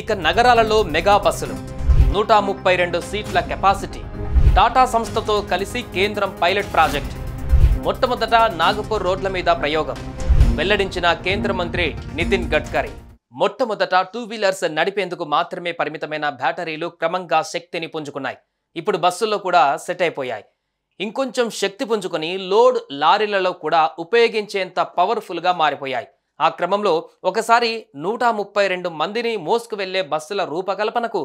ఇక నగరాలలో మెగా బస్సులు నూట ముప్పై రెండు సీట్ల కెపాసిటీ టాటా సంస్థతో కలిసి కేంద్రం పైలట్ ప్రాజెక్ట్ మొట్టమొదట నాగపూర్ రోడ్ల మీద ప్రయోగం వెల్లడించిన కేంద్ర మంత్రి నితిన్ గడ్కరీ మొట్టమొదట టూ వీలర్స్ నడిపేందుకు మాత్రమే పరిమితమైన బ్యాటరీలు క్రమంగా శక్తిని పుంజుకున్నాయి ఇప్పుడు బస్సుల్లో కూడా సెట్ అయిపోయాయి ఇంకొంచెం శక్తి పుంజుకొని లోడ్ లారీలలో కూడా ఉపయోగించేంత పవర్ఫుల్గా మారిపోయాయి ఆ క్రమంలో ఒకసారి నూట ముప్పై రెండు మందిని మోసుకు వెళ్లే బస్సుల రూపకల్పనకు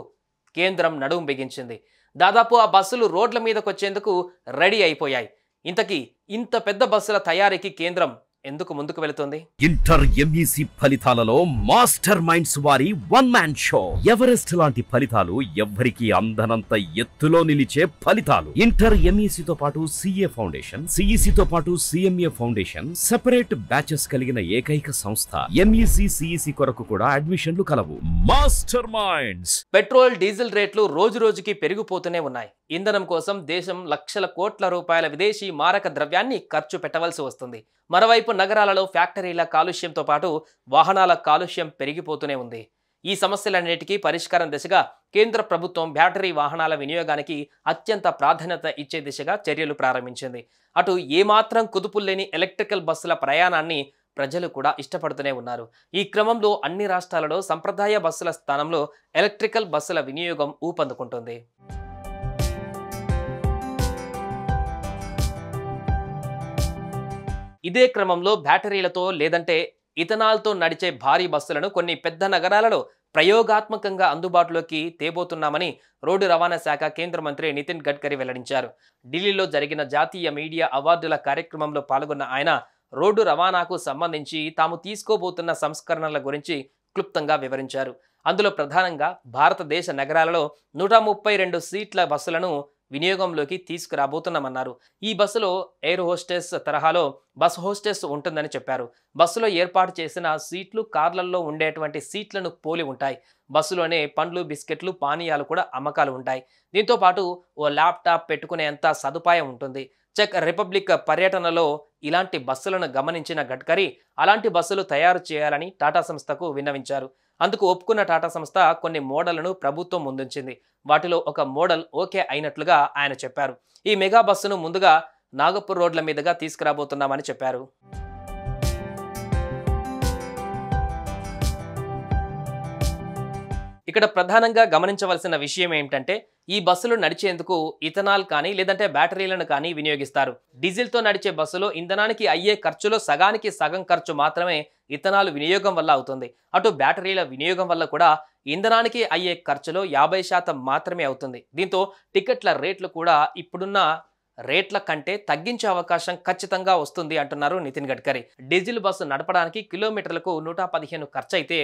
కేంద్రం నడుము బిగించింది దాదాపు ఆ బస్సులు రోడ్ల మీదకొచ్చేందుకు రెడీ అయిపోయాయి ఇంతకీ ఇంత పెద్ద బస్సుల తయారీకి కేంద్రం ఎందుకు ముందుకు వెళుతుంది ఇంటర్ ఎంఈసి e ఫలితాలలో మాస్టర్ మైండ్స్ వారి వన్ మ్యాన్ షో ఎవరెస్ట్ లాంటి ఫలితాలు ఎవ్వరికి అందనంత ఎత్తులో నిలిచే ఫలితాలు ఇంటర్ e తో పాటు సిఏ ఫౌండేషన్ e తో పాటు సిఎంఏ ఫౌండేషన్ సెపరేట్ బ్యాచెస్ కలిగిన ఏకైక సంస్థ ఎంఈసి సిఈసి కొరకు కూడా అడ్మిషన్లు కలవు మాస్టర్ మైండ్స్ పెట్రోల్ డీజిల్ రేట్లు రోజు రోజుకి పెరిగిపోతూనే ఉన్నాయి ఇంధనం కోసం దేశం లక్షల కోట్ల రూపాయల విదేశీ మారక ద్రవ్యాన్ని ఖర్చు పెట్టవలసి వస్తుంది మరోవైపు నగరాలలో ఫ్యాక్టరీల కాలుష్యంతో పాటు వాహనాల కాలుష్యం పెరిగిపోతూనే ఉంది ఈ సమస్యలన్నిటికీ పరిష్కారం దిశగా కేంద్ర ప్రభుత్వం బ్యాటరీ వాహనాల వినియోగానికి అత్యంత ప్రాధాన్యత ఇచ్చే దిశగా చర్యలు ప్రారంభించింది అటు ఏమాత్రం కుదుపులు లేని ఎలక్ట్రికల్ బస్సుల ప్రయాణాన్ని ప్రజలు కూడా ఇష్టపడుతూనే ఉన్నారు ఈ క్రమంలో అన్ని రాష్ట్రాలలో సంప్రదాయ బస్సుల స్థానంలో ఎలక్ట్రికల్ బస్సుల వినియోగం ఊపందుకుంటుంది ఇదే క్రమంలో బ్యాటరీలతో లేదంటే ఇథనాల్తో నడిచే భారీ బస్సులను కొన్ని పెద్ద నగరాలలో ప్రయోగాత్మకంగా అందుబాటులోకి తేబోతున్నామని రోడ్డు రవాణా శాఖ కేంద్ర మంత్రి నితిన్ గడ్కరీ వెల్లడించారు ఢిల్లీలో జరిగిన జాతీయ మీడియా అవార్డుల కార్యక్రమంలో పాల్గొన్న ఆయన రోడ్డు రవాణాకు సంబంధించి తాము తీసుకోబోతున్న సంస్కరణల గురించి క్లుప్తంగా వివరించారు అందులో ప్రధానంగా భారతదేశ నగరాలలో నూట ముప్పై రెండు సీట్ల బస్సులను వినియోగంలోకి తీసుకురాబోతున్నామన్నారు ఈ బస్సులో ఎయిర్ హోస్టెస్ తరహాలో బస్ హోస్టెస్ ఉంటుందని చెప్పారు బస్సులో ఏర్పాటు చేసిన సీట్లు కార్లలో ఉండేటువంటి సీట్లను పోలి ఉంటాయి బస్సులోనే పండ్లు బిస్కెట్లు పానీయాలు కూడా అమ్మకాలు ఉంటాయి దీంతో పాటు ఓ ల్యాప్టాప్ పెట్టుకునేంత సదుపాయం ఉంటుంది చెక్ రిపబ్లిక్ పర్యటనలో ఇలాంటి బస్సులను గమనించిన గడ్కరీ అలాంటి బస్సులు తయారు చేయాలని టాటా సంస్థకు విన్నవించారు అందుకు ఒప్పుకున్న టాటా సంస్థ కొన్ని మోడళ్లను ప్రభుత్వం ముందుంచింది వాటిలో ఒక మోడల్ ఓకే అయినట్లుగా ఆయన చెప్పారు ఈ మెగా బస్సును ముందుగా నాగపూర్ రోడ్ల మీదుగా తీసుకురాబోతున్నామని చెప్పారు ఇక్కడ ప్రధానంగా గమనించవలసిన విషయం ఏమిటంటే ఈ బస్సులు నడిచేందుకు ఇథనాల్ కానీ లేదంటే బ్యాటరీలను కానీ వినియోగిస్తారు డీజిల్తో నడిచే బస్సులో ఇంధనానికి అయ్యే ఖర్చులో సగానికి సగం ఖర్చు మాత్రమే ఇథనాల్ వినియోగం వల్ల అవుతుంది అటు బ్యాటరీల వినియోగం వల్ల కూడా ఇంధనానికి అయ్యే ఖర్చులో యాభై శాతం మాత్రమే అవుతుంది దీంతో టికెట్ల రేట్లు కూడా ఇప్పుడున్న రేట్ల కంటే తగ్గించే అవకాశం ఖచ్చితంగా వస్తుంది అంటున్నారు నితిన్ గడ్కరీ డీజిల్ బస్సు నడపడానికి కిలోమీటర్లకు నూట పదిహేను ఖర్చు అయితే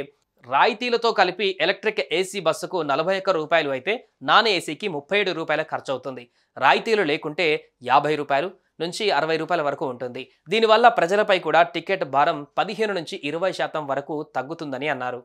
రాయితీలతో కలిపి ఎలక్ట్రిక్ ఏసీ బస్సుకు నలభై ఒక్క రూపాయలు అయితే నాన్ ఏసీకి ముప్పై ఏడు రూపాయల ఖర్చు అవుతుంది రాయితీలు లేకుంటే యాభై రూపాయలు నుంచి అరవై రూపాయల వరకు ఉంటుంది దీనివల్ల ప్రజలపై కూడా టికెట్ భారం పదిహేను నుంచి ఇరవై శాతం వరకు తగ్గుతుందని అన్నారు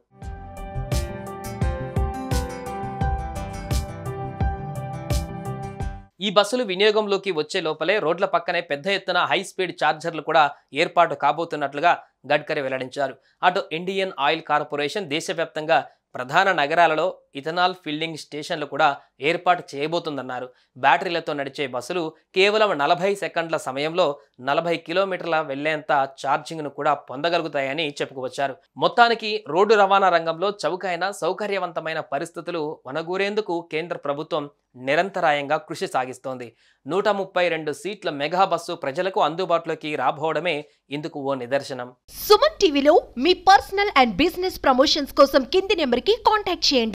ఈ బస్సులు వినియోగంలోకి వచ్చే లోపలే రోడ్ల పక్కనే పెద్ద ఎత్తున హై స్పీడ్ ఛార్జర్లు కూడా ఏర్పాటు కాబోతున్నట్లుగా గడ్కరీ వెల్లడించారు అటు ఇండియన్ ఆయిల్ కార్పొరేషన్ దేశవ్యాప్తంగా ప్రధాన నగరాలలో ఇథనాల్ ఫిల్లింగ్ స్టేషన్లు కూడా ఏర్పాటు చేయబోతుందన్నారు బ్యాటరీలతో నడిచే బస్సులు కేవలం నలభై సెకండ్ల సమయంలో నలభై కిలోమీటర్ల వెళ్లేంత ఛార్జింగ్ను కూడా పొందగలుగుతాయని చెప్పుకువచ్చారు మొత్తానికి రోడ్డు రవాణా రంగంలో చౌకైన సౌకర్యవంతమైన పరిస్థితులు వనగూరేందుకు కేంద్ర ప్రభుత్వం నిరంతరాయంగా కృషి సాగిస్తోంది నూట ముప్పై రెండు సీట్ల మెగా బస్సు ప్రజలకు అందుబాటులోకి రాబోవడమే ఇందుకు ఓ నిదర్శనం సుమన్ టీవీలో మీ పర్సనల్ అండ్ బిజినెస్ ప్రమోషన్స్ కోసం కింది నెంబర్కి की काटाक्टी